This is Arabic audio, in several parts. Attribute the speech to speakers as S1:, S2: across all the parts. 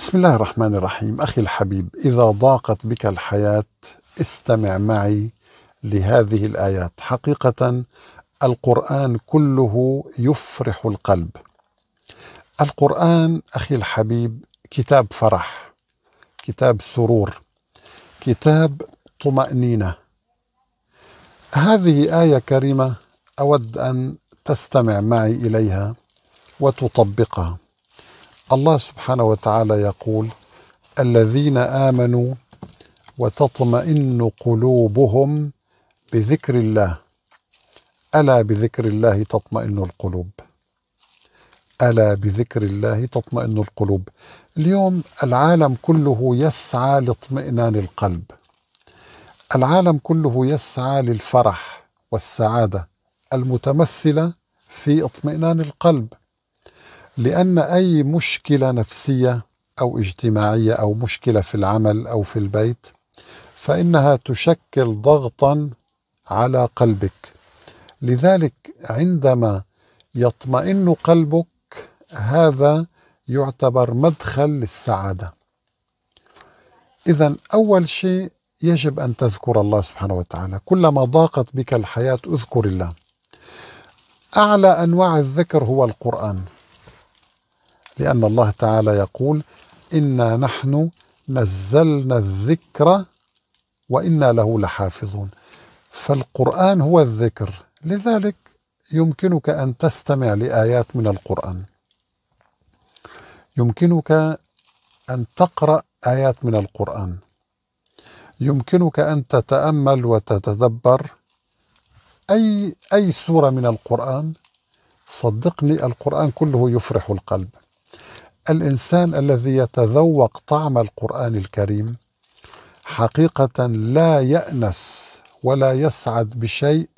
S1: بسم الله الرحمن الرحيم أخي الحبيب إذا ضاقت بك الحياة استمع معي لهذه الآيات حقيقة القرآن كله يفرح القلب القرآن أخي الحبيب كتاب فرح كتاب سرور كتاب طمأنينة هذه آية كريمة أود أن تستمع معي إليها وتطبقها الله سبحانه وتعالى يقول الذين امنوا وتطمئن قلوبهم بذكر الله الا بذكر الله تطمئن القلوب الا بذكر الله تطمئن القلوب اليوم العالم كله يسعى لاطمئنان القلب العالم كله يسعى للفرح والسعاده المتمثله في اطمئنان القلب لأن أي مشكلة نفسية أو اجتماعية أو مشكلة في العمل أو في البيت فإنها تشكل ضغطا على قلبك لذلك عندما يطمئن قلبك هذا يعتبر مدخل للسعادة إذا أول شيء يجب أن تذكر الله سبحانه وتعالى كلما ضاقت بك الحياة اذكر الله أعلى أنواع الذكر هو القرآن لأن الله تعالى يقول إنا نحن نزلنا الذكر وإنا له لحافظون فالقرآن هو الذكر لذلك يمكنك أن تستمع لآيات من القرآن يمكنك أن تقرأ آيات من القرآن يمكنك أن تتأمل وتتدبر أي أي سورة من القرآن صدقني القرآن كله يفرح القلب الانسان الذي يتذوق طعم القران الكريم حقيقه لا يانس ولا يسعد بشيء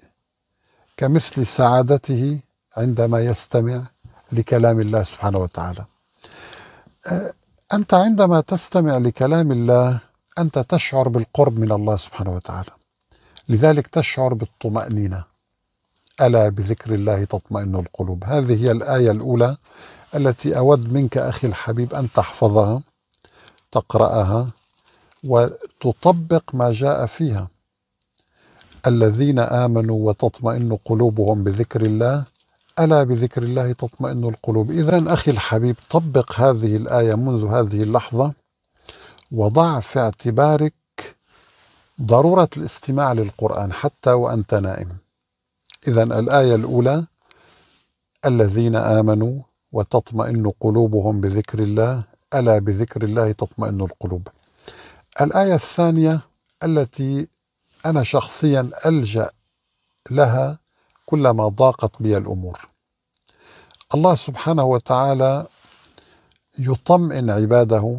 S1: كمثل سعادته عندما يستمع لكلام الله سبحانه وتعالى أه، انت عندما تستمع لكلام الله انت تشعر بالقرب من الله سبحانه وتعالى لذلك تشعر بالطمانينه الا بذكر الله تطمئن القلوب هذه هي الايه الاولى التي أود منك أخي الحبيب أن تحفظها تقرأها وتطبق ما جاء فيها الذين آمنوا وتطمئن قلوبهم بذكر الله ألا بذكر الله تطمئن القلوب إذا أخي الحبيب طبق هذه الآية منذ هذه اللحظة وضع في اعتبارك ضرورة الاستماع للقرآن حتى وأنت نائم إذا الآية الأولى الذين آمنوا وتطمئن قلوبهم بذكر الله ألا بذكر الله تطمئن القلوب الآية الثانية التي أنا شخصيا ألجأ لها كلما ضاقت بي الأمور الله سبحانه وتعالى يطمئن عباده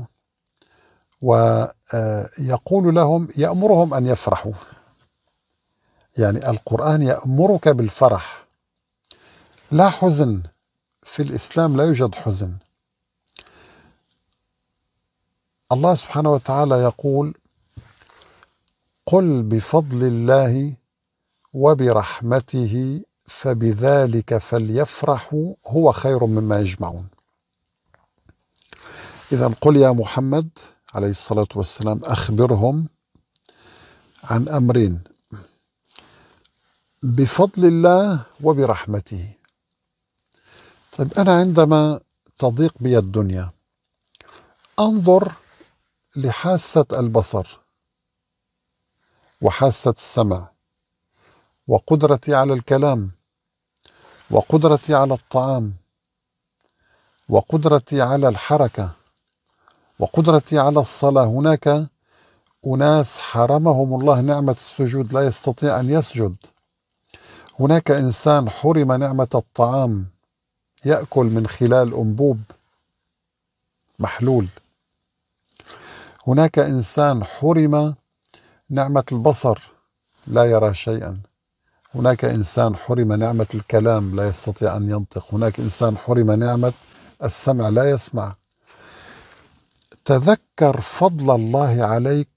S1: ويقول لهم يأمرهم أن يفرحوا يعني القرآن يأمرك بالفرح لا حزن في الإسلام لا يوجد حزن الله سبحانه وتعالى يقول قل بفضل الله وبرحمته فبذلك فليفرحوا هو خير مما يجمعون إذا قل يا محمد عليه الصلاة والسلام أخبرهم عن أمرين بفضل الله وبرحمته طيب أنا عندما تضيق بي الدنيا أنظر لحاسة البصر وحاسة السمع وقدرتي على الكلام وقدرتي على الطعام وقدرتي على الحركة وقدرتي على الصلاة هناك أناس حرمهم الله نعمة السجود لا يستطيع أن يسجد هناك إنسان حرم نعمة الطعام يأكل من خلال أنبوب محلول هناك إنسان حرم نعمة البصر لا يرى شيئا هناك إنسان حرم نعمة الكلام لا يستطيع أن ينطق هناك إنسان حرم نعمة السمع لا يسمع تذكر فضل الله عليك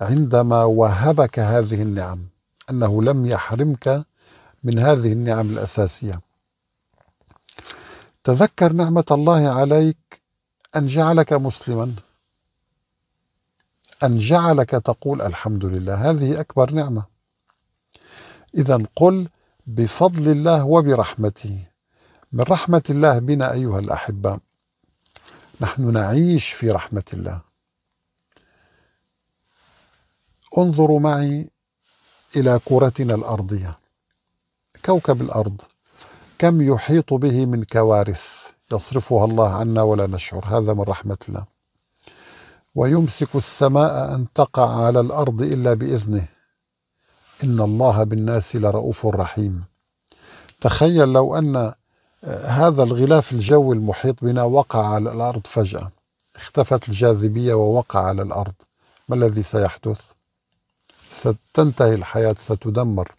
S1: عندما وهبك هذه النعم انه لم يحرمك من هذه النعم الاساسيه تذكر نعمة الله عليك أن جعلك مسلما أن جعلك تقول الحمد لله هذه أكبر نعمة إذا قل بفضل الله وبرحمته من رحمة الله بنا أيها الأحبة نحن نعيش في رحمة الله انظروا معي إلى كرتنا الأرضية كوكب الأرض كم يحيط به من كوارث يصرفها الله عنا ولا نشعر هذا من رحمة الله ويمسك السماء أن تقع على الأرض إلا بإذنه إن الله بالناس لرؤوف رحيم تخيل لو أن آه، هذا الغلاف الجوي المحيط بنا وقع على الأرض فجأة اختفت الجاذبية ووقع على الأرض ما الذي سيحدث؟ ستنتهي الحياة ستدمر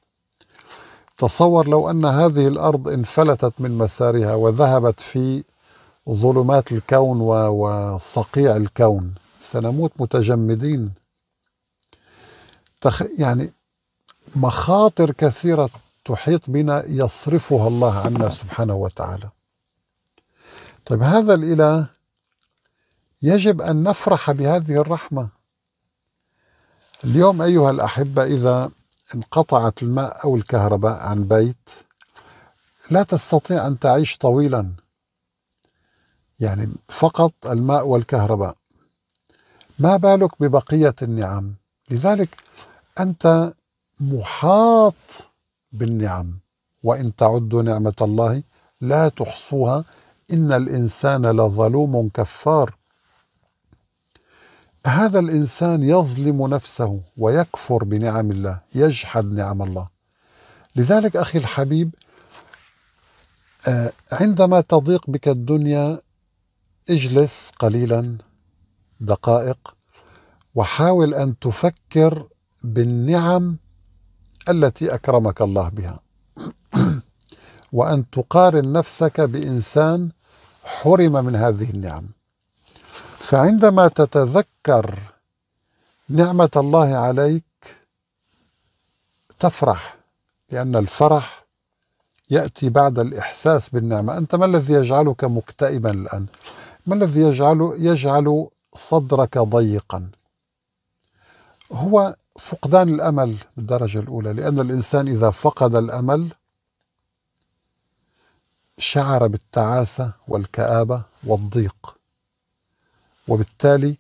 S1: تصور لو أن هذه الأرض انفلتت من مسارها وذهبت في ظلمات الكون وصقيع الكون سنموت متجمدين تخ... يعني مخاطر كثيرة تحيط بنا يصرفها الله عنا سبحانه وتعالى طيب هذا الإله يجب أن نفرح بهذه الرحمة اليوم أيها الأحبة إذا انقطعت الماء أو الكهرباء عن بيت لا تستطيع أن تعيش طويلا يعني فقط الماء والكهرباء ما بالك ببقية النعم لذلك أنت محاط بالنعم وإن تعدوا نعمة الله لا تحصوها إن الإنسان لظلوم كفار هذا الانسان يظلم نفسه ويكفر بنعم الله يجحد نعم الله لذلك اخي الحبيب آه، عندما تضيق بك الدنيا اجلس قليلا دقائق وحاول ان تفكر بالنعم التي اكرمك الله بها وان تقارن نفسك بانسان حرم من هذه النعم فعندما تتذكر نعمة الله عليك تفرح لأن الفرح يأتي بعد الإحساس بالنعمة أنت ما الذي يجعلك مكتئبا الآن ما الذي يجعل يجعل صدرك ضيقا هو فقدان الأمل بالدرجة الأولى لأن الإنسان إذا فقد الأمل شعر بالتعاسة والكآبة والضيق وبالتالي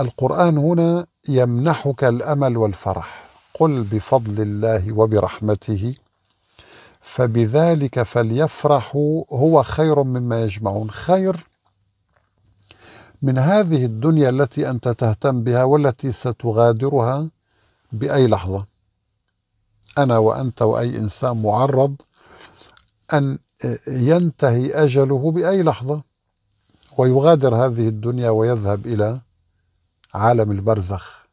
S1: القرآن هنا يمنحك الأمل والفرح قل بفضل الله وبرحمته فبذلك فليفرحوا هو خير مما يجمعون خير من هذه الدنيا التي أنت تهتم بها والتي ستغادرها بأي لحظة أنا وأنت وأي إنسان معرض أن ينتهي أجله بأي لحظة ويغادر هذه الدنيا ويذهب إلى عالم البرزخ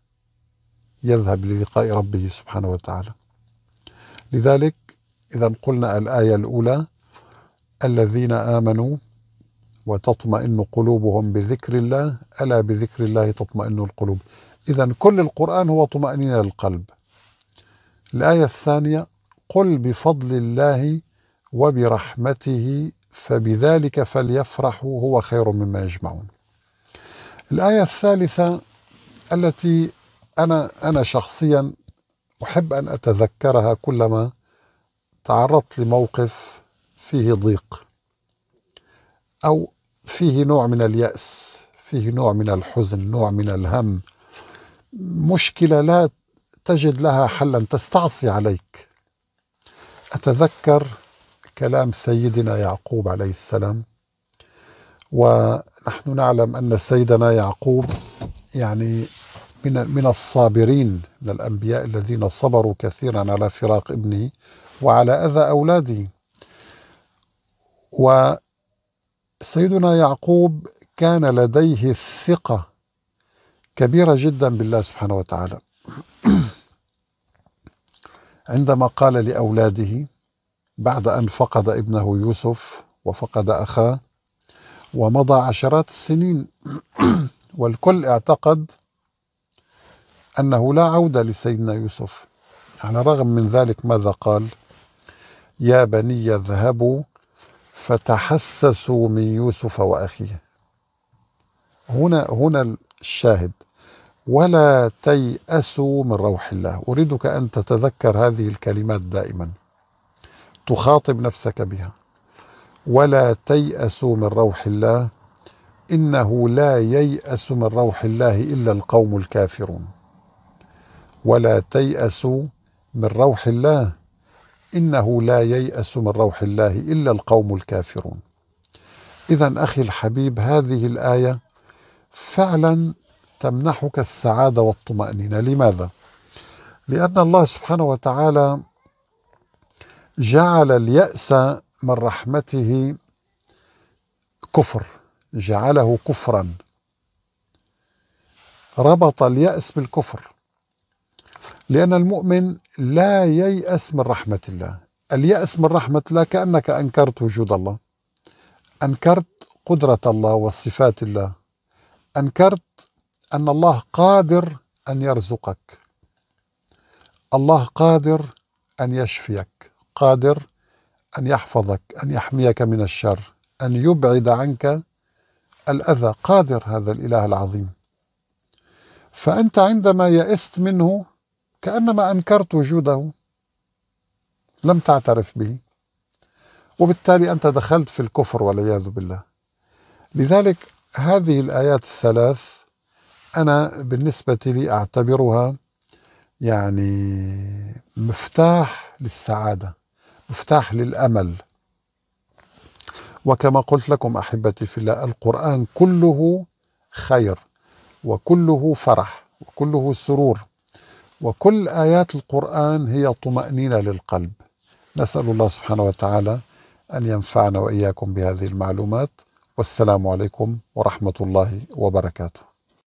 S1: يذهب للقاء ربه سبحانه وتعالى لذلك إذا قلنا الآية الأولى الذين آمنوا وتطمئن قلوبهم بذكر الله ألا بذكر الله تطمئن القلوب إذا كل القرآن هو طمأنينة للقلب الآية الثانية قل بفضل الله وبرحمته فبذلك فليفرحوا هو خير مما يجمعون الآية الثالثة التي أنا أنا شخصيا أحب أن أتذكرها كلما تعرضت لموقف فيه ضيق أو فيه نوع من اليأس فيه نوع من الحزن نوع من الهم مشكلة لا تجد لها حلا تستعصي عليك أتذكر كلام سيدنا يعقوب عليه السلام ونحن نعلم أن سيدنا يعقوب يعني من من الصابرين من الأنبياء الذين صبروا كثيرا على فراق ابنه وعلى أذى أولاده وسيدنا يعقوب كان لديه الثقة كبيرة جدا بالله سبحانه وتعالى عندما قال لأولاده بعد أن فقد ابنه يوسف وفقد أخاه ومضى عشرات السنين والكل اعتقد أنه لا عودة لسيدنا يوسف على الرغم من ذلك ماذا قال يا بني اذهبوا فتحسسوا من يوسف وأخيه هنا هنا الشاهد ولا تيأسوا من روح الله أريدك أن تتذكر هذه الكلمات دائماً تخاطب نفسك بها ولا تيأسوا من روح الله إنه لا ييأس من روح الله إلا القوم الكافرون ولا تيأسوا من روح الله إنه لا ييأس من روح الله إلا القوم الكافرون إذا أخي الحبيب هذه الآية فعلا تمنحك السعادة والطمأنينة لماذا؟ لأن الله سبحانه وتعالى جعل اليأس من رحمته كفر جعله كفرا ربط اليأس بالكفر لأن المؤمن لا ييأس من رحمة الله اليأس من رحمة الله كأنك أنكرت وجود الله أنكرت قدرة الله وصفات الله أنكرت أن الله قادر أن يرزقك الله قادر أن يشفيك قادر أن يحفظك أن يحميك من الشر أن يبعد عنك الأذى قادر هذا الإله العظيم فأنت عندما يئست منه كأنما أنكرت وجوده لم تعترف به وبالتالي أنت دخلت في الكفر والعياذ بالله لذلك هذه الآيات الثلاث أنا بالنسبة لي أعتبرها يعني مفتاح للسعادة مفتاح للامل وكما قلت لكم احبتي في الله القران كله خير وكله فرح وكله سرور وكل ايات القران هي طمانينه للقلب نسال الله سبحانه وتعالى ان ينفعنا واياكم بهذه المعلومات والسلام عليكم ورحمه الله وبركاته